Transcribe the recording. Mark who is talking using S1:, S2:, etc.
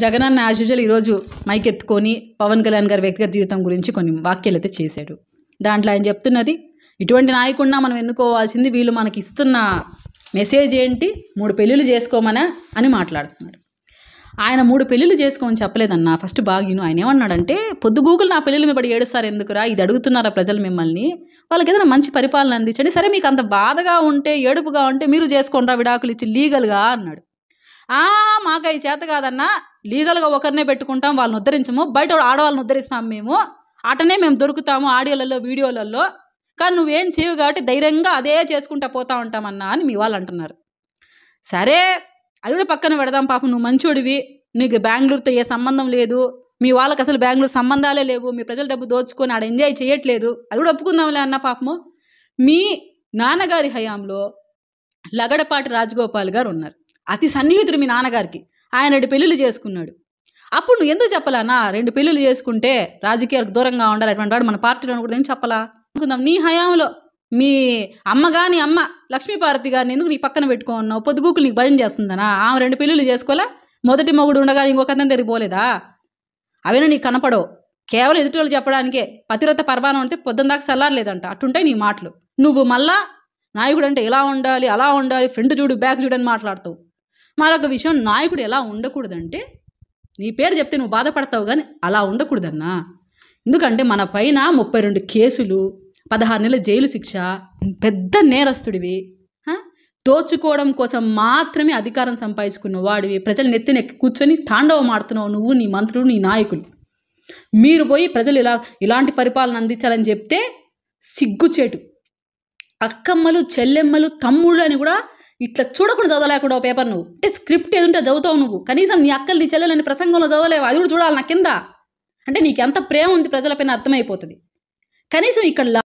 S1: జగన్ అన్న as usual ఈరోజు mic ఎత్తుకొని పవన్ కళ్యాణ్ గారి వ్యక్తిగత జీవితం గురించి కొన్ని వ్యాఖ్యలు అయితే చేశాడు దాంట్లో ఆయన చెప్తున్నది ఇటువంటి నాయకుండా మనం ఎన్నుకోవాల్సింది వీళ్ళు మనకి ఇస్తున్న మెసేజ్ ఏంటి మూడు పెళ్ళిళ్ళు చేసుకోమనా అని మాట్లాడుతున్నాడు ఆయన మూడు పెళ్ళిళ్ళు చేసుకోమని చెప్పలేదన్న ఫస్ట్ బాగా ఆయన ఏమన్నాడంటే పొద్దు గూగుల్ నా పెళ్ళిళ్ళు మీ పడి ఏడుస్తారు ఎందుకురా ఇది అడుగుతున్నారా ప్రజలు మిమ్మల్ని వాళ్ళకి ఏదైనా మంచి పరిపాలన అందించండి సరే మీకు అంత బాధగా ఉంటే ఏడుపుగా ఉంటే మీరు చేసుకోండి విడాకులు ఇచ్చి లీగల్గా అన్నాడు మాకు అవి చేత కాదన్నా లీగల్గా ఒకరినే పెట్టుకుంటాం వాళ్ళని ఉద్ధరించము బయట ఆడవాళ్ళని ఉద్ధరిస్తాం మేము అటనే మేము దొరుకుతాము ఆడియోలలో వీడియోలలో కానీ నువ్వేం చేయవు కాబట్టి ధైర్యంగా అదే చేసుకుంటా పోతా ఉంటామన్నా అని మీ వాళ్ళు అంటున్నారు సరే అది కూడా పక్కన పెడదాం పాప నువ్వు మంచోడివి నీకు బెంగళూరుతో ఏ సంబంధం లేదు మీ వాళ్ళకి అసలు బెంగళూరు సంబంధాలే లేవు మీ ప్రజల డబ్బు దోచుకొని ఆడ ఎంజాయ్ చేయట్లేదు అది కూడా ఒప్పుకుందాంలే అన్న పాపము మీ నాన్నగారి హయాంలో లగడపాటి రాజగోపాల్ గారు ఉన్నారు అతి సన్నిహితుడు మీ నాన్నగారికి ఆయన రెండు పెళ్ళిళ్ళు చేసుకున్నాడు అప్పుడు నువ్వు ఎందుకు చెప్పలానా రెండు పెళ్ళిళ్ళు చేసుకుంటే రాజకీయాలకు దూరంగా ఉండాలి అటువంటి వాడు మన పార్టీలో కూడా ఏం చెప్పలా అనుకుందాం నీ హయాంలో మీ అమ్మ అమ్మ లక్ష్మీపార్వతి గారిని ఎందుకు నీ పక్కన పెట్టుకోన్నావు పొద్దుగూకులు నీకు భయం చేస్తుందనా ఆమె రెండు పెళ్ళిళ్ళు చేసుకోలే మొదటి మొగుడు ఉండగా ఇంకొక అతను పోలేదా అవైనా నీకు కనపడవు కేవలం వాళ్ళు చెప్పడానికే పతిరత పర్వాణం అంటే పొద్దున దాకా చల్లారలేదంట అట్టుంటాయి నీ మాటలు నువ్వు మళ్ళా నాయకుడు అంటే ఇలా ఉండాలి అలా ఉండాలి ఫ్రెండ్ చూడు బ్యాక్ చూడు అని మాట్లాడతావు మరొక విషయం నాయకుడు ఎలా ఉండకూడదంటే నీ పేరు చెప్తే నువ్వు బాధపడతావు కానీ అలా ఉండకూడదన్నా ఎందుకంటే మన పైన ముప్పై రెండు కేసులు పదహారు నెలల జైలు శిక్ష పెద్ద నేరస్తుడివి దోచుకోవడం కోసం మాత్రమే అధికారం సంపాదించుకున్న వాడివి ప్రజలు నెత్తినెక్కి కూర్చొని తాండవం ఆడుతున్నావు నువ్వు నీ మంత్రులు నీ నాయకులు మీరు పోయి ప్రజలు ఇలా ఇలాంటి పరిపాలన అందించాలని చెప్తే సిగ్గుచేటు అక్కమ్మలు చెల్లెమ్మలు తమ్ముళ్ళు అని కూడా ఇట్లా చూడకుండా చదవలేకుండా పేపర్ నువ్వు అంటే స్క్రిప్ట్ ఏదుంటే చదువుతావు నువ్వు కనీసం నీ అక్కలు నీ చెల్లెలని ప్రసంగంలో చదవలేవు అది కూడా చూడాలి నా కింద అంటే నీకు ఎంత ప్రేమ ఉంది ప్రజలపైన అర్థమైపోతుంది కనీసం ఇక్కడ